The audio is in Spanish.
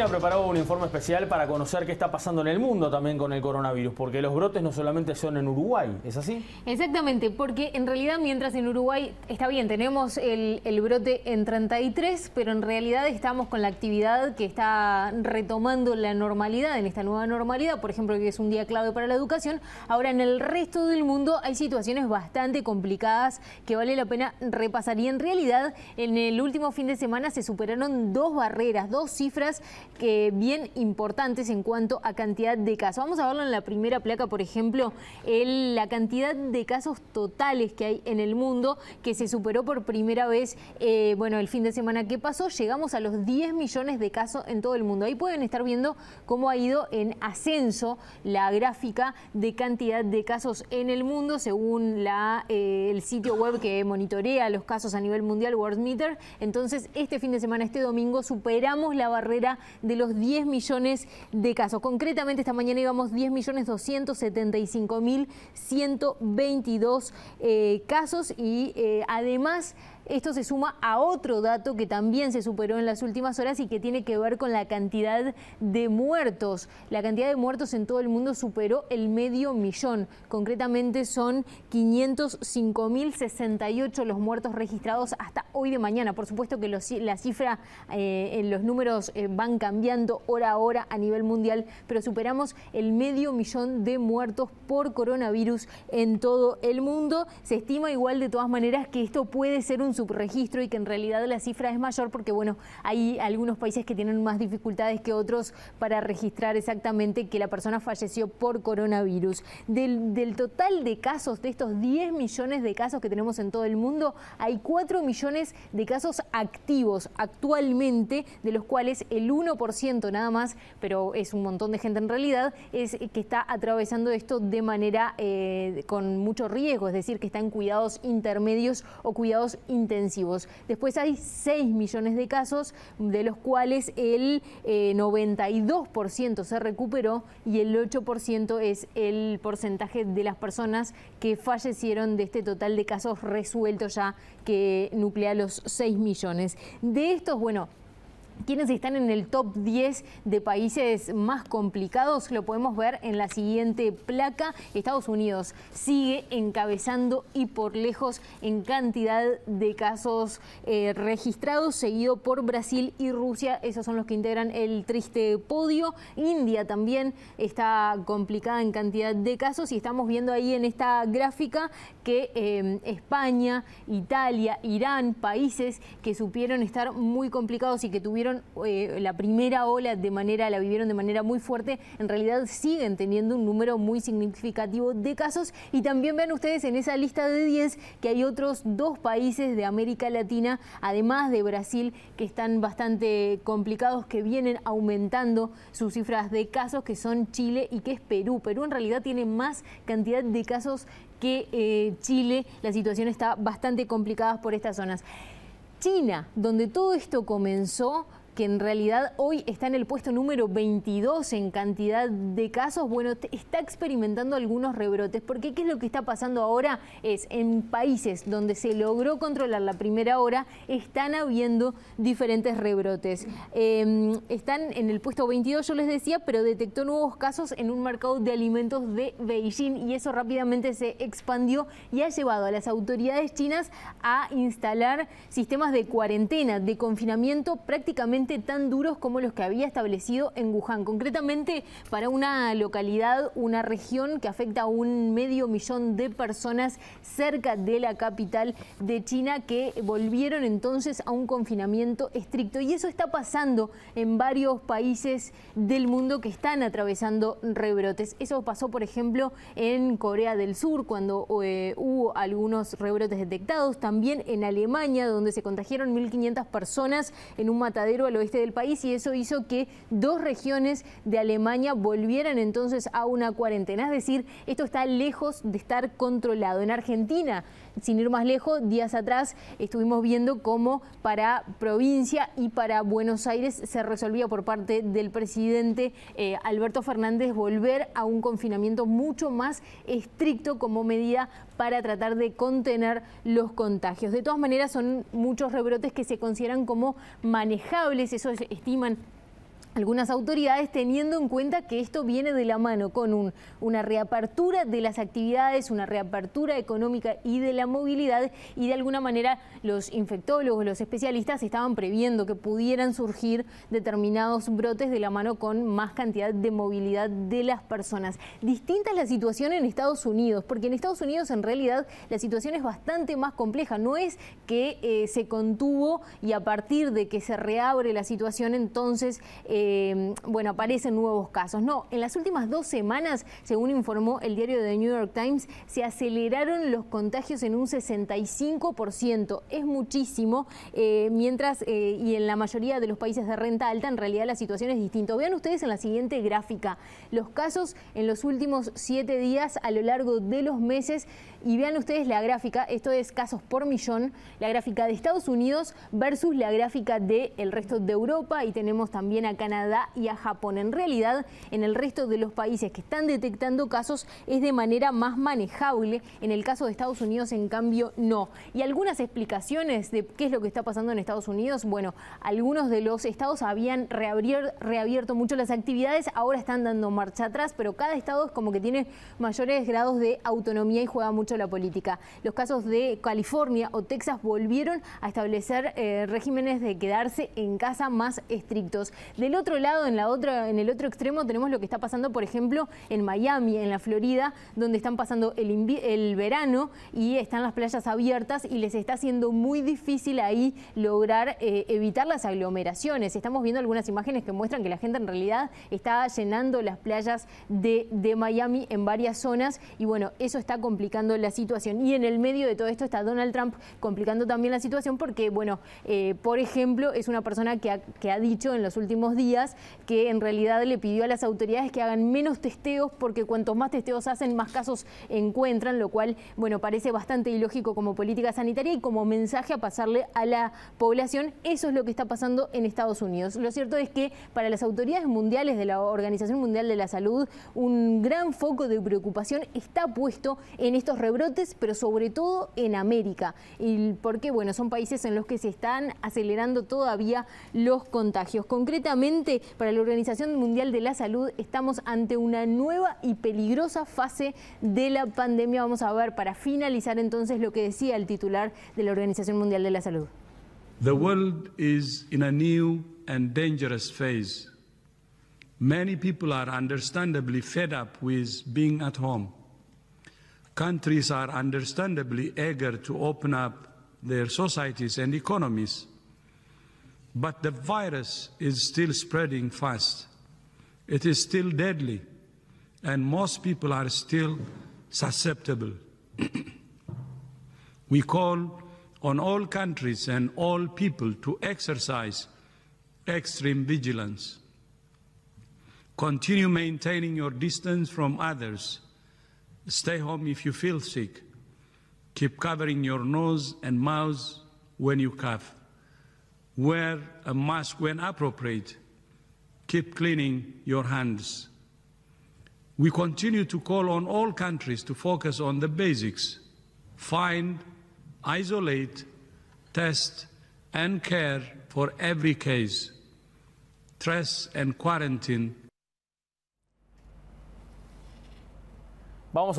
ha preparado un informe especial para conocer qué está pasando en el mundo también con el coronavirus, porque los brotes no solamente son en Uruguay, ¿es así? Exactamente, porque en realidad mientras en Uruguay, está bien, tenemos el, el brote en 33, pero en realidad estamos con la actividad que está retomando la normalidad, en esta nueva normalidad, por ejemplo, que es un día clave para la educación. Ahora en el resto del mundo hay situaciones bastante complicadas que vale la pena repasar y en realidad en el último fin de semana se superaron dos barreras, dos cifras que bien importantes en cuanto a cantidad de casos. Vamos a verlo en la primera placa, por ejemplo, la cantidad de casos totales que hay en el mundo, que se superó por primera vez, eh, bueno, el fin de semana que pasó, llegamos a los 10 millones de casos en todo el mundo. Ahí pueden estar viendo cómo ha ido en ascenso la gráfica de cantidad de casos en el mundo, según eh, el sitio web que monitorea los casos a nivel mundial, World Meter. Entonces, este fin de semana, este domingo, superamos la barrera de los 10 millones de casos. Concretamente, esta mañana íbamos 10.275.122 millones mil eh, casos y eh, además esto se suma a otro dato que también se superó en las últimas horas y que tiene que ver con la cantidad de muertos. La cantidad de muertos en todo el mundo superó el medio millón. Concretamente son 505.068 los muertos registrados hasta hoy de mañana. Por supuesto que la cifra, eh, los números eh, van cambiando hora a hora a nivel mundial, pero superamos el medio millón de muertos por coronavirus en todo el mundo. Se estima igual de todas maneras que esto puede ser un y que en realidad la cifra es mayor porque, bueno, hay algunos países que tienen más dificultades que otros para registrar exactamente que la persona falleció por coronavirus. Del, total de casos, de estos 10 millones de casos que tenemos en todo el mundo, hay 4 millones de casos activos actualmente, de los cuales el 1% nada más, pero es un montón de gente en realidad, es que está atravesando esto de manera eh, con mucho riesgo, es decir, que está en cuidados intermedios o cuidados intermedios Después hay 6 millones de casos, de los cuales el 92% eh, se recuperó y el 8% es el porcentaje de las personas que fallecieron de este total de casos resueltos ya que nuclea los 6 millones. De estos, bueno, quienes están en el top 10 de países más complicados. Lo podemos ver en la siguiente placa. Estados Unidos sigue encabezando y por lejos en cantidad de casos eh, registrados, seguido por Brasil y Rusia. Esos son los que integran el triste podio. India también está complicada en cantidad de casos y estamos viendo ahí en esta gráfica que eh, España, Italia, Irán, países que supieron estar muy complicados y que tuvieron eh, la primera ola de manera, la vivieron de manera muy fuerte, en realidad siguen teniendo un número muy significativo de casos. Y también vean ustedes en esa lista de 10 que hay otros dos países de América Latina, además de Brasil, que están bastante complicados, que vienen aumentando sus cifras de casos, que son Chile y que es Perú. Perú en realidad tiene más cantidad de casos que eh, Chile. La situación está bastante complicada por estas zonas. China, donde todo esto comenzó, que en realidad hoy está en el puesto número 22 en cantidad de casos, bueno, está experimentando algunos rebrotes. Porque qué es lo que está pasando ahora es en países donde se logró controlar la primera hora, están habiendo diferentes rebrotes. Em, están en el puesto 22, yo les decía, pero detectó nuevos casos en un mercado de alimentos de Beijing y eso rápidamente se expandió y ha llevado a las autoridades chinas a instalar sistemas de cuarentena, de confinamiento prácticamente tan duros como los que había establecido en Wuhan, concretamente para una localidad, una región que afecta a un medio millón de personas cerca de la capital de China que volvieron entonces a un confinamiento estricto. Y eso está pasando en varios países del mundo que están atravesando rebrotes. Eso pasó, por ejemplo, en Corea del Sur, cuando eh, hubo algunos rebrotes detectados, también en Alemania, donde se contagiaron 1.500 personas en un matadero al oeste del país y eso hizo que dos regiones de Alemania volvieran entonces a una cuarentena. Es decir, esto está lejos de estar controlado. En Argentina sin ir más lejos, días atrás estuvimos viendo cómo para provincia y para Buenos Aires se resolvía por parte del presidente eh, Alberto Fernández volver a un confinamiento mucho más estricto como medida para tratar de contener los contagios. De todas maneras, son muchos rebrotes que se consideran como manejables, eso estiman algunas autoridades teniendo en cuenta que esto viene de la mano con una reapertura de las actividades, una reapertura económica y de la movilidad y de alguna manera los infectólogos, los especialistas estaban previendo que pudieran surgir determinados brotes de la mano con más cantidad de movilidad de las personas. Distinta es la situación en Estados Unidos, porque en Estados Unidos en realidad la situación es bastante más compleja, no es que eh, se contuvo y a partir de que se reabre la situación entonces... Eh, eh, bueno, aparecen nuevos casos. No, en las últimas dos semanas, según informó el diario The New York Times, se aceleraron los contagios en un 65%. Es muchísimo, eh, mientras, eh, y en la mayoría de los países de renta alta, en realidad la situación es distinta. Vean ustedes en la siguiente gráfica los casos en los últimos siete días a lo largo de los meses y vean ustedes la gráfica, esto es casos por millón, la gráfica de Estados Unidos versus la gráfica del el resto de Europa y tenemos también a Canadá y a Japón. En realidad, en el resto de los países que están detectando casos es de manera más manejable, en el caso de Estados Unidos en cambio no. Y algunas explicaciones de qué es lo que está pasando en Estados Unidos, bueno, algunos de los estados habían reabrir, reabierto mucho las actividades, ahora están dando marcha atrás, pero cada estado es como que tiene mayores grados de autonomía y juega mucho la política. Los casos de California o Texas volvieron a establecer eh, regímenes de quedarse en casa más estrictos. Del otro lado, en, la otra, en el otro extremo, tenemos lo que está pasando, por ejemplo, en Miami, en la Florida, donde están pasando el, verano y están las playas abiertas y les está siendo muy difícil ahí lograr eh, evitar las aglomeraciones. Estamos viendo algunas imágenes que muestran que la gente en realidad está llenando las playas de, de Miami en varias zonas y bueno, eso está complicando la situación. Y en el medio de todo esto está Donald Trump complicando también la situación porque, bueno, eh, por ejemplo, es una persona que ha, dicho en los últimos días que en realidad le pidió a las autoridades que hagan menos testeos porque cuantos más testeos hacen, más casos encuentran, lo cual, bueno, parece bastante ilógico como política sanitaria y como mensaje a pasarle a la población. Eso es lo que está pasando en Estados Unidos. Lo cierto es que para las autoridades mundiales de la Organización Mundial de la Salud, un gran foco de preocupación está puesto en estos brotes pero sobre todo en América. Y qué bueno, son países en los que se están acelerando todavía los contagios. Concretamente, para la Organización Mundial de la Salud estamos ante una nueva y peligrosa fase de la pandemia. Vamos a ver, para finalizar entonces lo que decía el titular de la Organización Mundial de la Salud. The world is in a new and dangerous phase. Many people are understandably fed up with being at home. countries are understandably eager to open up their societies and economies. But the virus is still spreading fast. It is still deadly, and most people are still susceptible. we call on all countries and all people to exercise extreme vigilance. Continue maintaining your distance from others Stay home if you feel sick. Keep covering your nose and mouth when you cough. Wear a mask when appropriate. Keep cleaning your hands. We continue to call on all countries to focus on the basics find, isolate, test, and care for every case. Trace and quarantine Vamos a